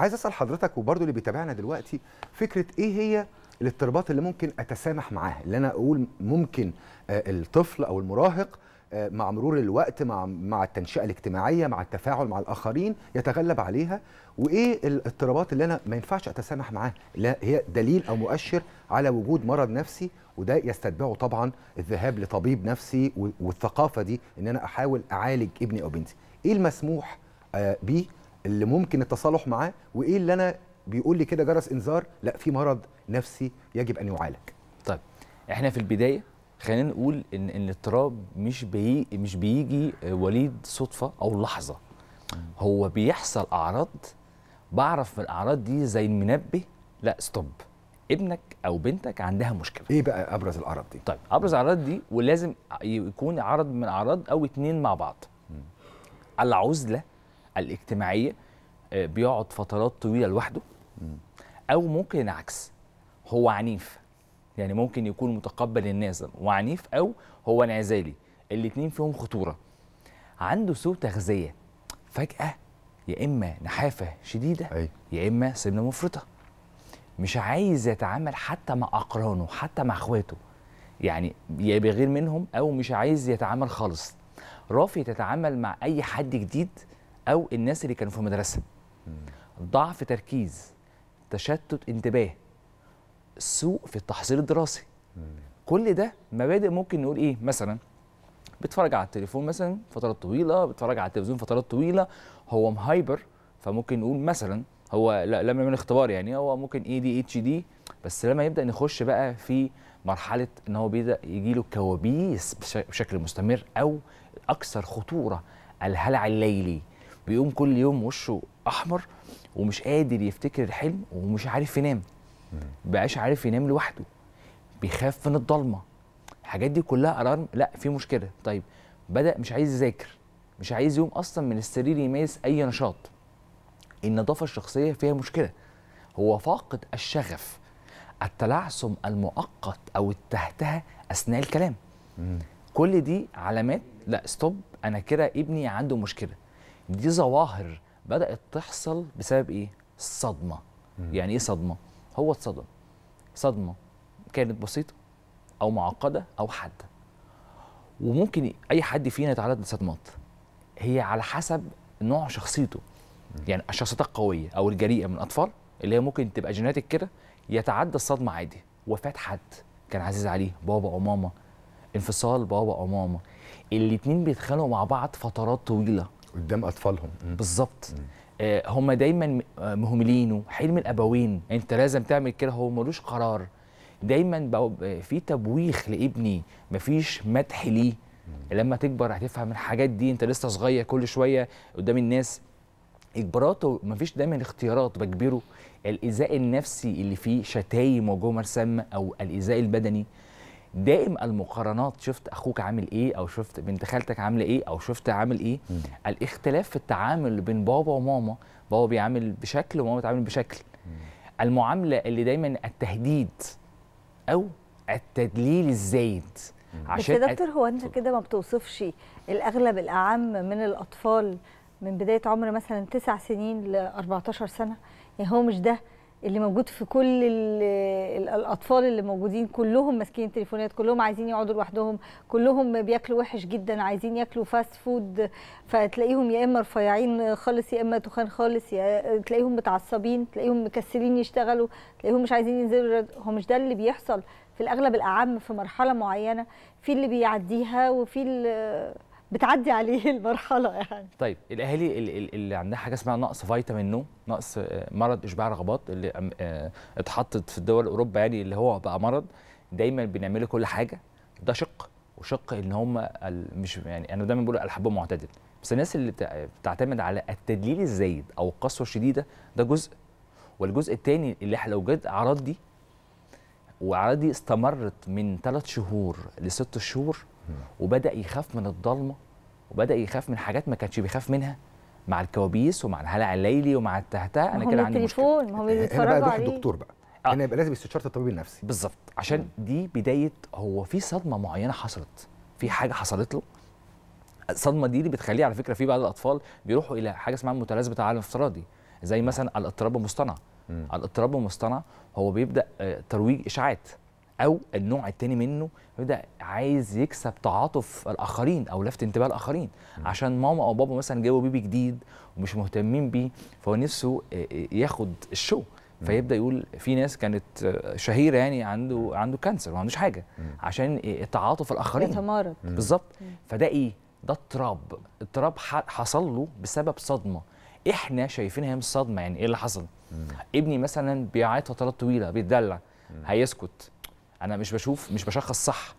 عايز اسال حضرتك وبرده اللي بيتابعنا دلوقتي فكره ايه هي الاضطرابات اللي ممكن اتسامح معاها اللي انا اقول ممكن آه، الطفل او المراهق آه، مع مرور الوقت مع مع التنشئه الاجتماعيه مع التفاعل مع الاخرين يتغلب عليها وايه الاضطرابات اللي انا ما ينفعش اتسامح معاها لا هي دليل او مؤشر على وجود مرض نفسي وده يستتبعه طبعا الذهاب لطبيب نفسي والثقافه دي ان انا احاول اعالج ابني او بنتي ايه المسموح آه، بيه اللي ممكن التصالح معاه وايه اللي انا بيقول لي كده جرس انذار لا في مرض نفسي يجب ان يعالج طيب احنا في البدايه خلينا نقول ان ان الاضطراب مش بي مش بيجي آه، وليد صدفه او لحظه هو بيحصل اعراض بعرف من الاعراض دي زي المنبه لا ستوب ابنك او بنتك عندها مشكله ايه بقى ابرز الاعراض دي طيب ابرز الاعراض دي ولازم يكون عرض من اعراض او اتنين مع بعض العزله الاجتماعيه آه، بيقعد فترات طويله لوحده او ممكن العكس هو عنيف يعني ممكن يكون متقبل الناس وعنيف او هو انعزالي الاتنين فيهم خطوره عنده سوء تغذيه فجاه يا اما نحافه شديده أي. يا اما سمنه مفرطه مش عايز يتعامل حتى مع اقرانه حتى مع اخواته يعني يا بغير منهم او مش عايز يتعامل خالص رافي تتعامل مع اي حد جديد او الناس اللي كانوا في المدرسه ضعف تركيز تشتت انتباه سوء في التحصيل الدراسي كل ده مبادئ ممكن نقول ايه مثلا بيتفرج على التليفون مثلا فترات طويله بيتفرج على التلفزيون فترات طويله هو مهايبر فممكن نقول مثلا هو لا لما من اختبار يعني هو ممكن اي دي اتش دي بس لما يبدا نخش بقى في مرحله ان هو بيبدا يجي له كوابيس بشكل مستمر او اكثر خطوره الهلع الليلي بيقوم كل يوم وشه احمر ومش قادر يفتكر الحلم ومش عارف ينام بقاش عارف ينام لوحده بيخاف من الضلمه الحاجات دي كلها الارم لا في مشكله طيب بدا مش عايز يذاكر مش عايز يقوم اصلا من السرير يمارس اي نشاط النظافه الشخصيه فيها مشكله هو فاقد الشغف التلعثم المؤقت او التهته اثناء الكلام كل دي علامات لا ستوب انا كده ابني عنده مشكله دي ظواهر بدات تحصل بسبب ايه الصدمه مم. يعني ايه صدمه هو اتصدم صدمه كانت بسيطه او معقده او حاده وممكن اي حد فينا يتعرض لصدمات هي على حسب نوع شخصيته مم. يعني الشخصيات القويه او الجريئه من الاطفال اللي هي ممكن تبقى جيناتك كده يتعدى الصدمه عادي وفاه حد كان عزيز عليه بابا او ماما انفصال بابا او ماما الاتنين بيتخانقوا مع بعض فترات طويله قدام اطفالهم بالظبط آه، هم دايما آه، مهملينه حلم الابوين انت لازم تعمل كده هو ملوش قرار دايما في تبويخ لابني مفيش مدح ليه لما تكبر هتفهم الحاجات دي انت لسه صغير كل شويه قدام الناس اجباراته مفيش دايما اختيارات بجبره الايذاء النفسي اللي فيه شتايم وجمل سامه او الايذاء البدني دائم المقارنات شفت اخوك عامل ايه او شفت بنت خالتك عامله ايه او شفت عامل ايه م. الاختلاف في التعامل بين بابا وماما بابا بيعامل بشكل وماما بتعامل بشكل م. المعامله اللي دايما التهديد او التدليل الزايد عشان بس دكتور هو انت كده ما بتوصفش الاغلب الاعم من الاطفال من بدايه عمر مثلا 9 سنين ل 14 سنه يعني هو مش ده اللي موجود في كل الاطفال اللي موجودين كلهم ماسكين تليفونات كلهم عايزين يقعدوا لوحدهم كلهم بياكلوا وحش جدا عايزين ياكلوا فاست فود فتلاقيهم يا اما رفيعين خالص يا اما تخان خالص يا تلاقيهم متعصبين تلاقيهم مكسلين يشتغلوا تلاقيهم مش عايزين ينزلوا هو مش ده اللي بيحصل في الاغلب الاعم في مرحله معينه في اللي بيعديها وفي اللي بتعدي عليه المرحله يعني طيب الاهالي اللي عندها حاجه اسمها نقص فيتامين نو نقص آه، مرض اشباع رغبات اللي آه، اتحطت في الدول اوروبا يعني اللي هو بقى مرض دايما بنعمله كل حاجه ده شق وشق ان هم مش يعني انا دايما بقول الحب معتدل بس الناس اللي بتعتمد على التدليل الزايد او القسوه الشديده ده جزء والجزء الثاني اللي لو جت اعراض دي والاعراض دي استمرت من ثلاث شهور لست شهور وبدا يخاف من الضلمه وبدا يخاف من حاجات ما كانش بيخاف منها مع الكوابيس ومع الهلع الليلي ومع التهتا انا كده عندي التليفون ما هم هنا بقى الدكتور بقى آه. انا يبقى لازم استشاره الطبيب النفسي بالظبط عشان دي بدايه هو في صدمه معينه حصلت في حاجه حصلت له الصدمه دي اللي بتخليه على فكره في بعض الاطفال بيروحوا الى حاجه اسمها متلازمه العالم الافتراضي زي مثلا الاضطراب المصطنع الاضطراب المصطنع هو بيبدا آه، ترويج اشاعات او النوع الثاني منه بيبدا عايز يكسب تعاطف الاخرين او لفت انتباه الاخرين عشان ماما او بابا مثلا جابوا بيبي جديد ومش مهتمين بيه فهو نفسه آه، آه، ياخد الشو فيبدا يقول في ناس كانت آه، شهيره يعني عنده عنده كانسر وما عندوش حاجه عشان تعاطف الاخرين يتمارض بالظبط فده ايه ده اضطراب اضطراب حصل له بسبب صدمه احنا شايفينها مش صدمه يعني ايه اللي حصل ابني مثلا بيعيط فترات طويله بيتدلع هيسكت انا مش بشوف مش بشخص صح